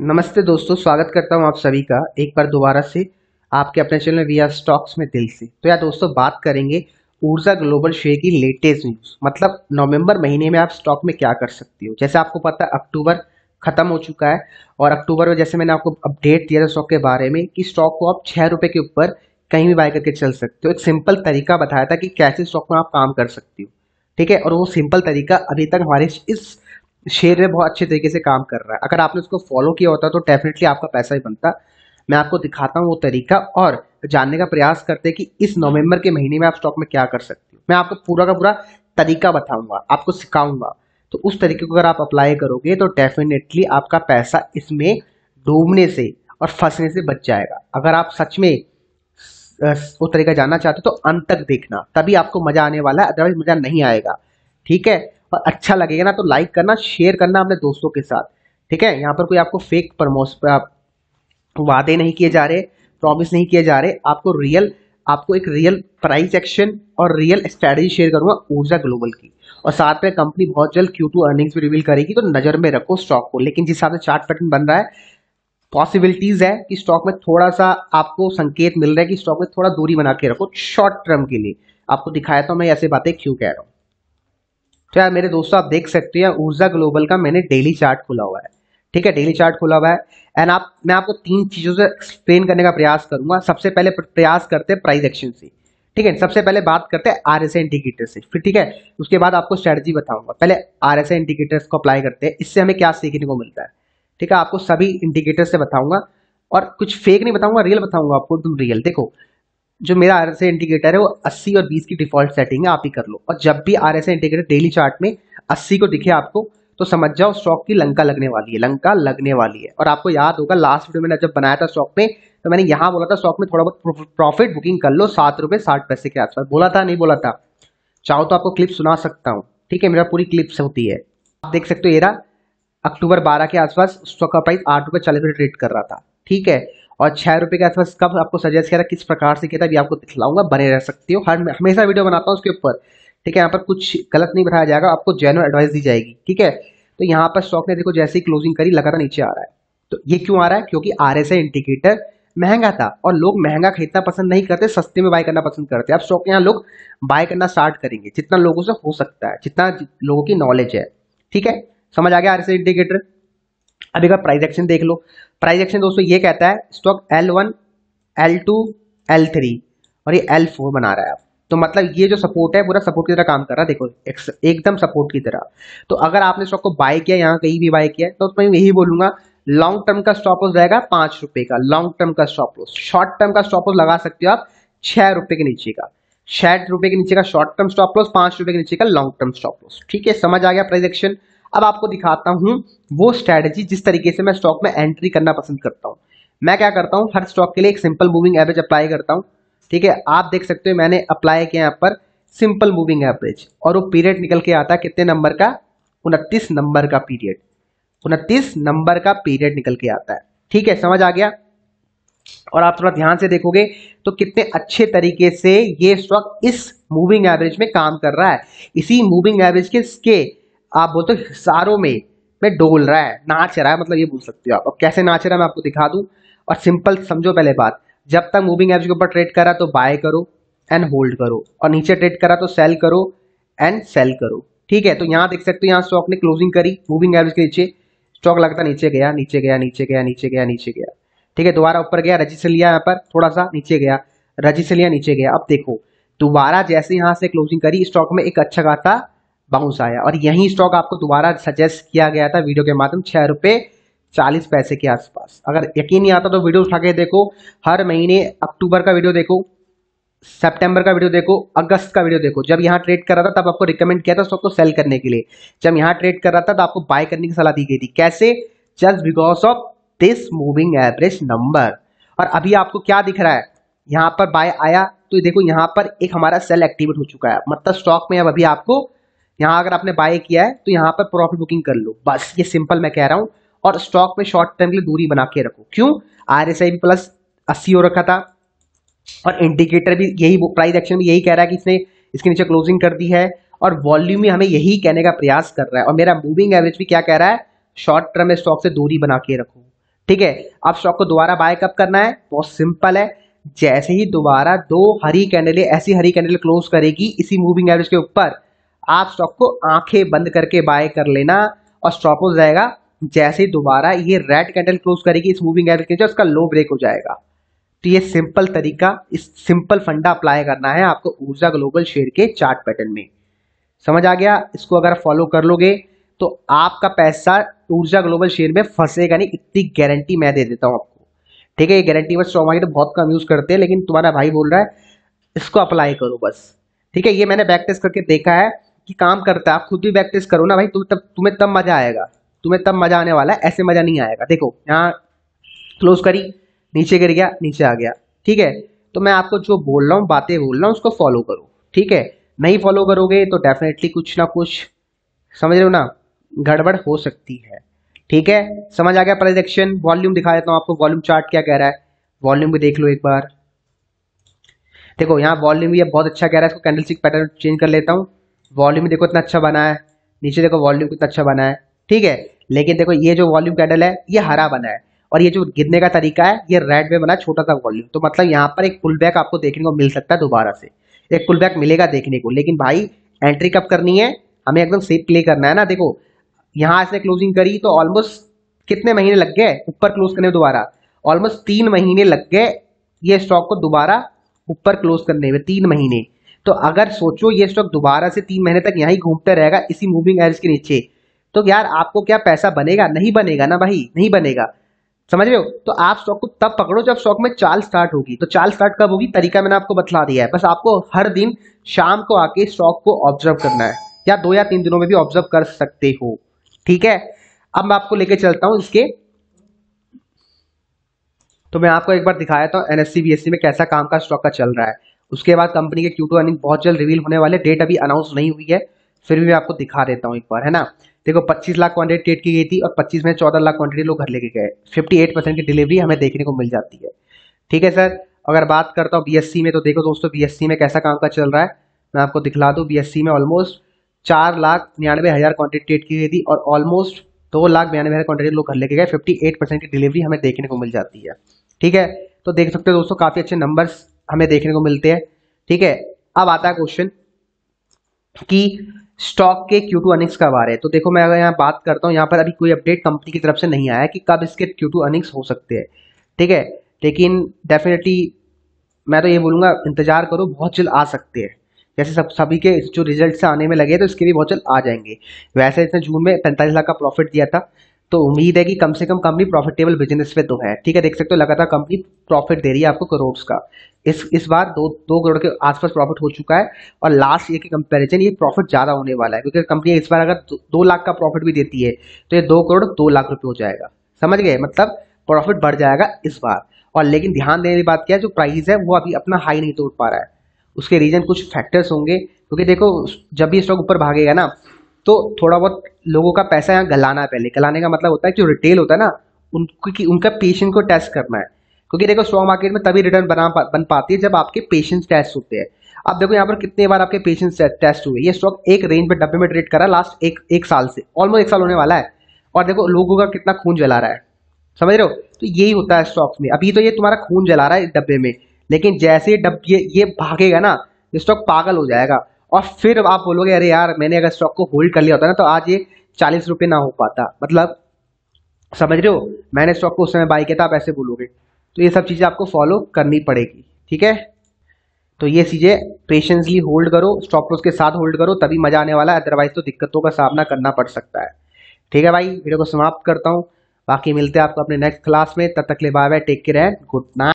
नमस्ते दोस्तों स्वागत करता हूं आप सभी का एक बार दोबारा से आपके अपने चैनल वी आर स्टॉक्स में दिल से तो यार दोस्तों बात करेंगे ऊर्जा ग्लोबल शेयर की लेटेस्ट न्यूज मतलब नवंबर महीने में आप स्टॉक में क्या कर सकती हो जैसे आपको पता है अक्टूबर खत्म हो चुका है और अक्टूबर में जैसे मैंने आपको अपडेट दिया था स्टॉक के बारे में कि स्टॉक को आप छः रुपये के ऊपर कहीं भी बाय करके चल सकते हो एक सिंपल तरीका बताया था कि कैसे स्टॉक में आप काम कर सकती हो ठीक है और वो सिंपल तरीका अभी तक हमारे इस शेयर में बहुत अच्छे तरीके से काम कर रहा है अगर आपने उसको फॉलो किया होता तो डेफिनेटली आपका पैसा ही बनता मैं आपको दिखाता हूँ वो तरीका और जानने का प्रयास करते हैं कि इस नवंबर के महीने में आप स्टॉक में क्या कर सकते हो मैं आपको पूरा का पूरा तरीका बताऊंगा आपको सिखाऊंगा तो उस तरीके को अगर आप अप्लाई करोगे तो डेफिनेटली आपका पैसा इसमें डूबने से और फंसने से बच जाएगा अगर आप सच में वो तरीका जानना चाहते हो तो अंत तक देखना तभी आपको मजा आने वाला है अदरवाइज मजा नहीं आएगा ठीक है और अच्छा लगेगा ना तो लाइक करना शेयर करना अपने दोस्तों के साथ ठीक है यहाँ पर कोई आपको फेक प्रमोस वादे नहीं किए जा रहे प्रॉमिस नहीं किए जा रहे आपको रियल आपको एक रियल प्राइस एक्शन और रियल स्ट्रैटेजी शेयर करूंगा ऊर्जा ग्लोबल की और साथ में कंपनी बहुत जल्द क्यू टू अर्निंग्स भी रिवील करेगी तो नज़र में रखो स्टॉक को लेकिन जिस हिसाब से चार्ट पैटर्न बन रहा है पॉसिबिलिटीज़ है कि स्टॉक में थोड़ा सा आपको संकेत मिल रहा है कि स्टॉक में थोड़ा दूरी बना के रखो शॉर्ट टर्म के लिए आपको दिखाया था तो मैं ऐसे बातें क्यों कह रहा हूँ तो यार मेरे दोस्तों आप देख सकते हैं ऊर्जा ग्लोबल का मैंने डेली चार्ट खोला हुआ है ठीक है डेली चार्ट खुला हुआ है एंड आप मैं आपको तीन चीज़ों से एक्सप्लेन करने का प्रयास करूंगा सबसे पहले प्रयास करते हैं प्राइज एक्शन से ठीक है सबसे पहले बात करते हैं आर एस इंडिकेटर से फिर ठीक है उसके बाद आपको स्ट्रेटजी बताऊंगा पहले आर एस इंडिकेटर्स को अप्लाई करते हैं इससे हमें क्या सीखने को मिलता है ठीक है आपको सभी इंडिकेटर्स से बताऊंगा और कुछ फेक नहीं बताऊंगा रियल बताऊंगा आपको एकदम रियल देखो जो मेरा आर एस इंडिकेटर है वो 80 और 20 की डिफॉल्ट सेटिंग है आप ही कर लो और जब भी R S indicator daily chart में 80 को दिखे आपको तो समझ जाओ स्टॉक की लंका लगने वाली है लंका लगने वाली है और आपको याद होगा लास्ट वीडियो मैंने जब बनाया था स्टॉक में तो मैंने यहाँ बोला था स्टॉक में थोड़ा बहुत प्रॉफिट बुकिंग कर लो सात रुपये साठ पैसे के आसपास बोला था नहीं बोला था चाहो तो आपको क्लिप सुना सकता हूँ ठीक है मेरा पूरी क्लिप्स होती है आप देख सकते हो ये अक्टूबर बारह के आसपास स्टॉक का प्राइस आठ रुपए चालीस रुपये ट्रेड कर रहा था ठीक है और छः रुपये के आसपास कब आपको सजेस्ट किया किस प्रकार से किया था आपको दिखलाऊंगा बने रह सकती हो हर हमेशा वीडियो बनाता हूँ उसके ऊपर ठीक है यहाँ पर कुछ गलत नहीं बताया जाएगा आपको जेनुअन एडवाइस दी जाएगी ठीक है तो यहाँ पर स्टॉक ने देखो जैसे ही क्लोजिंग करी लगातार नीचे आ रहा है तो ये क्यों आ रहा है क्योंकि आर इंडिकेटर महंगा था और लोग महंगा खरीदना पसंद नहीं करते सस्ते में बाय करना पसंद करते अब स्टॉक यहाँ लोग बाय करना स्टार्ट करेंगे जितना लोगों से हो सकता है जितना लोगों की नॉलेज है ठीक है समझ आ गया आर इंडिकेटर अब एक प्राइस एक्शन देख लो प्राइस एक्शन दोस्तों ये कहता है stock L one L two L three और ये एल फोर बना रहा है आप तो मतलब ये जो सपोर्ट है पूरा सपोर्ट की तरह काम कर रहा है देखो एक, एकदम सपोर्ट की तरह तो अगर आपने स्टॉक को बाय किया यहाँ कहीं भी बाय किया तो मैं यही बोलूंगा लॉन्ग टर्म का स्टॉप लॉस रहेगा पांच रुपए का लॉन्ग टर्म का स्टॉप लॉस शॉर्ट टर्म का स्टॉप लॉस लगा सकते हो आप छह रुपए के नीचे का छह रुपए के नीचे का शॉर्ट टर्म स्टॉप लॉस पांच रुपए के नीचे का लॉन्ग टर्म स्टॉप लॉस ठीक है समझ आ गया प्राइजेक्शन अब आपको दिखाता हूं वो स्ट्रैटेजी जिस तरीके से मैं स्टॉक में एंट्री करना पसंद करता हूं मैं क्या करता हूं हर स्टॉक के लिए एक सिंपल मूविंग एवरेज अप्लाई करता हूं ठीक है आप देख सकते हो मैंने अप्लाई किया यहाँ पर सिंपल मूविंग एवरेज और वो पीरियड निकल के आता है कितने नंबर का उनतीस नंबर का पीरियड उनतीस नंबर का पीरियड निकल के आता है ठीक है समझ आ गया और आप थोड़ा ध्यान से देखोगे तो कितने अच्छे तरीके से ये स्टॉक इस मूविंग एवरेज में काम कर रहा है इसी मूविंग एवरेज के के आप बोलते हो सारों में मैं डोल रहा है नाच रहा है मतलब ये बोल सकते हो आप कैसे नाच रहा है मैं आपको दिखा दूं और सिंपल समझो पहले बात जब तक मूविंग एवरेज के ऊपर ट्रेड करा तो बाय करो एंड होल्ड करो और नीचे ट्रेड करा तो सेल करो एंड सेल करो ठीक है तो यहाँ देख सकते हो यहाँ स्टॉक ने क्लोजिंग करी मूविंग एवरेज के नीचे स्टॉक लगता नीचे गया नीचे गया नीचे गया नीचे गया नीचे गया ठीक है दोबारा ऊपर गया रजिस्टर लिया यहाँ पर थोड़ा सा नीचे गया रजिस्टर लिया नीचे गया अब देखो दोबारा जैसे यहाँ से क्लोजिंग करी स्टॉक में एक अच्छा खासा बाउंस आया और यही स्टॉक आपको दोबारा सजेस्ट किया गया था वीडियो के माध्यम छह रुपये चालीस पैसे के आसपास अगर यकीन नहीं आता तो वीडियो उठा के देखो हर महीने अक्टूबर का वीडियो देखो सितंबर का वीडियो देखो अगस्त का वीडियो देखो जब यहाँ ट्रेड कर रहा था तब आपको रिकमेंड किया था स्टॉक को सेल करने के लिए जब यहाँ ट्रेड कर रहा था तो आपको बाय करने की सलाह दी गई थी कैसे just because of this moving average number और अभी आपको क्या दिख रहा है यहाँ पर बाय आया तो देखो यहाँ पर एक हमारा सेल एक्टिवेट हो चुका है मतलब स्टॉक में अब अभी आपको यहाँ अगर आपने बाय किया है तो यहाँ पर प्रॉफिट बुकिंग कर लो बस ये सिंपल मैं कह रहा हूँ और स्टॉक में शॉर्ट टर्म के लिए दूरी बना के रखो क्यों आर एस आई प्लस अस्सी हो रखा था और इंडिकेटर भी यही प्राइस एक्शन भी यही कह रहा है कि इसने इसके नीचे क्लोजिंग कर दी है और वॉल्यूम भी हमें यही कहने का प्रयास कर रहा है और मेरा मूविंग एवरेज भी क्या कह रहा है शॉर्ट टर्म में स्टॉक से दूरी बना के रखो ठीक है अब स्टॉक को दोबारा बाय कब करना है बहुत सिंपल है जैसे ही दोबारा दो हरी कैंडले ऐसी हरी कैंडल क्लोज करेगी इसी मूविंग एवरेज के ऊपर आप स्टॉक को आंखें बंद करके बाय कर लेना और स्टॉप हो जाएगा जैसे ही दोबारा ये रेड कैंडल क्लोज करेगी इस मूविंग एवरेज के उसका लो ब्रेक हो जाएगा तो ये सिंपल तरीका इस सिंपल फंडा अप्लाई करना है आपको ऊर्जा ग्लोबल शेयर के चार्ट पैटर्न में समझ आ गया इसको अगर फॉलो कर लोगे तो आपका पैसा ऊर्जा ग्लोबल शेयर में फंसेगा नहीं इतनी गारंटी मैं दे देता हूँ आपको ठीक है ये गारंटी बस स्टॉक मार्केट बहुत कम यूज़ करते हैं लेकिन तुम्हारा भाई बोल रहा है इसको अप्लाई करो बस ठीक है ये मैंने बैक टेस्ट करके देखा है कि काम करता है आप खुद भी बैक टेस्ट करो ना भाई तुम तब तुम्हें तब मजा आएगा तुम्हें तब मजा आने वाला है ऐसे मजा नहीं आएगा देखो यहाँ क्लोज करी नीचे गिर गया नीचे आ गया ठीक है तो मैं आपको जो बोल रहा हूँ बातें बोल रहा हूँ उसको फॉलो करो ठीक है नहीं फॉलो करोगे तो डेफिनेटली कुछ ना कुछ समझ रहे हो ना गड़बड़ हो सकती है ठीक है समझ आ गया प्रोजेक्शन वॉल्यूम दिखा देता हूँ आपको वॉल्यूम चार्ट क्या कह रहा है वॉल्यूम भी देख लो एक बार देखो यहाँ वॉल्यूम भी बहुत अच्छा कह रहा है इसको कैंडल पैटर्न चेंज कर लेता हूँ वॉल्यूम देखो इतना अच्छा बना है नीचे देखो वॉल्यूम कितना अच्छा बना है ठीक है लेकिन देखो ये जो वॉल्यूम कैंडल है ये हरा बना है और ये जो गिरने का तरीका है ये रेड में बना छोटा सा वॉल्यूम तो मतलब यहाँ पर एक पुल बैक आपको देखने को मिल सकता है दोबारा से एक पुल बैक मिलेगा देखने को लेकिन भाई एंट्री कब करनी है हमें एकदम सेफ प्ले करना है ना देखो यहाँ इसने क्लोजिंग करी तो ऑलमोस्ट कितने महीने लग गए ऊपर क्लोज करने दोबारा ऑलमोस्ट तीन महीने लग गए ये स्टॉक को दोबारा ऊपर क्लोज करने में तीन महीने तो अगर सोचो ये स्टॉक दोबारा से तीन महीने तक यहाँ घूमते रहेगा इसी मूविंग एवरेज के नीचे तो यार आपको क्या पैसा बनेगा नहीं बनेगा ना भाई नहीं बनेगा समझ रहे हो तो आप स्टॉक को तब पकड़ो जब स्टॉक में चाल स्टार्ट होगी तो चाल स्टार्ट कब होगी तरीका मैंने आपको बतला दिया है बस आपको हर दिन शाम को आके स्टॉक को ऑब्जर्व करना है या दो या तीन दिनों में भी ऑब्जर्व कर सकते हो ठीक है अब मैं आपको लेके चलता हूं इसके तो मैं आपको एक बार दिखाया था एनएससी बी में कैसा काम का स्टॉक का चल रहा है उसके बाद कंपनी के क्यू अर्निंग बहुत जल्द रिवील होने वाले डेट अभी अनाउंस नहीं हुई है फिर भी मैं आपको दिखा देता हूँ एक बार है ना देखो 25 लाख क्वांटिटी ट्रेड की गई थी और 25 में 14 लाख क्वांटिटी लोग घर लेके गए 58 परसेंट की डिलीवरी हमें देखने को मिल जाती है ठीक है सर अगर बात करता हूँ बीएससी में तो देखो दोस्तों बीएससी में कैसा काम का चल रहा है मैं आपको दिखला दूँ बीएससी में ऑलमोस्ट चार लाख निन्यानवे हज़ार क्वांटिटी ट्रेड की गई थी और ऑलमोस्ट दो लाख बयानवे हज़ार क्वांटिटी लोग घर लेके गए फिफ्टी एट परसेंट की डिलीवरी हमें देखने को मिल जाती है ठीक है तो देख सकते हो दोस्तों काफ़ी अच्छे नंबर्स हमें देखने को मिलते हैं ठीक है अब आता है क्वेश्चन कि स्टॉक के क्यू टू अर्निंग्स कब आ रहे हैं तो देखो मैं अगर यहाँ बात करता हूँ यहाँ पर अभी कोई अपडेट कंपनी की तरफ से नहीं आया कि कब इसके क्यू टू अर्निंग्स हो सकते हैं ठीक है लेकिन डेफिनेटली मैं तो ये बोलूँगा इंतजार करो बहुत जल्द आ सकते हैं जैसे सब सभी के जो रिजल्ट से आने में लगे तो इसके भी बहुत जल्द आ जाएंगे वैसे इसने जून में पैंतालीस लाख का प्रॉफिट दिया था तो उम्मीद है कि कम से कम कंपनी प्रॉफिटेबल बिजनेस पे तो है ठीक है देख सकते हो लगातार कंपनी प्रॉफिट दे रही है आपको करोड़ का इस इस बार दो दो करोड़ के आसपास प्रॉफिट हो चुका है और लास्ट ईयर के कंपैरिजन ये प्रॉफिट ज़्यादा होने वाला है क्योंकि कंपनी इस बार अगर दो, दो लाख का प्रॉफिट भी देती है तो ये दो करोड़ दो लाख रुपये हो जाएगा समझ गए मतलब प्रॉफिट बढ़ जाएगा इस बार और लेकिन ध्यान देने की बात क्या है जो प्राइस है वो अभी अपना हाई नहीं तोड़ पा रहा है उसके रीजन कुछ फैक्टर्स होंगे क्योंकि देखो जब भी स्टॉक ऊपर भागेगा ना तो थोड़ा बहुत लोगों का पैसा यहाँ गलाना है पहले गलाने का मतलब होता है जो रिटेल होता है ना उनकी उनका पेशेंट को टेस्ट करना है क्योंकि देखो स्टॉक मार्केट में तभी रिटर्न बना बन पाती है जब आपके पेशेंस टेस्ट होते हैं अब देखो यहाँ पर कितने बार आपके पेशेंस टेस्ट हुए ये स्टॉक एक रेंज में डब्बे में ट्रेड करा लास्ट एक एक साल से ऑलमोस्ट एक साल होने वाला है और देखो लोगों का कितना खून जला रहा है समझ रहे हो तो यही होता है स्टॉक्स में अभी तो ये तुम्हारा खून जला रहा है डब्बे में लेकिन जैसे डब्बे ये, ये भागेगा ना ये स्टॉक पागल हो जाएगा और फिर आप बोलोगे अरे यार मैंने अगर स्टॉक को होल्ड कर लिया होता ना तो आज ये चालीस रुपये ना हो पाता मतलब समझ रहे हो मैंने स्टॉक को उस समय बाई किया था आप ऐसे बोलोगे तो ये सब चीज़ें आपको फॉलो करनी पड़ेगी ठीक है तो ये चीज़ें पेशेंसली होल्ड करो स्टॉप लॉस के साथ होल्ड करो तभी मज़ा आने वाला है अदरवाइज तो दिक्कतों का सामना करना पड़ सकता है ठीक है भाई वीडियो को समाप्त करता हूँ बाकी मिलते हैं आपको अपने नेक्स्ट क्लास में तब तक ले bye bye take care and good night